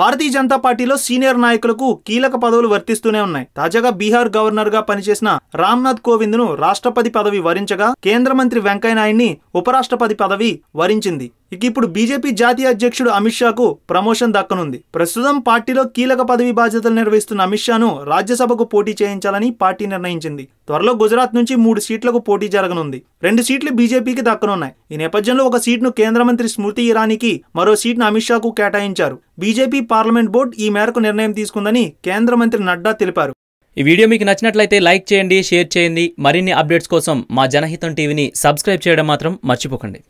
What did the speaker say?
భారతీయ జనతా పార్టీలో సీనియర్ నాయకులకు కీలక పదవులు వర్తిస్తూనే ఉన్నాయి తాజాగా బీహార్ గవర్నర్ గా పనిచేసిన రామ్నాథ్ కోవింద్ ను రాష్ట్రపతి పదవి వరించగా కేంద్ర మంత్రి వెంకయ్యనాయుడిని ఉపరాష్ట్రపతి పదవి వరించింది ఇక ఇప్పుడు బీజేపీ జాతీయ అధ్యక్షుడు అమిత్ షాకు ప్రమోషన్ దక్కనుంది ప్రస్తుతం పార్టీలో కీలక పదవి బాధ్యతలు నిర్వహిస్తున్న అమిత్ షాను రాజ్యసభకు పోటీ చేయించాలని పార్టీ నిర్ణయించింది త్వరలో గుజరాత్ నుంచి మూడు సీట్లకు పోటీ జరగనుంది రెండు సీట్లు బీజేపీకి దక్కనున్నాయి ఈ నేపథ్యంలో ఒక సీట్ను కేంద్ర మంత్రి స్మృతి ఇరానీకి మరో సీట్ను అమిత్ షాకు కేటాయించారు బీజేపీ పార్లమెంట్ బోర్డు ఈ మేరకు నిర్ణయం తీసుకుందని కేంద్ర మంత్రి నడ్డా తెలిపారు ఈ వీడియో మీకు నచ్చినట్లయితే లైక్ చేయండి షేర్ చేయండి మరిన్ని అప్డేట్స్ కోసం మా జనహితం టీవీని సబ్స్క్రైబ్ చేయడం మాత్రం మర్చిపోకండి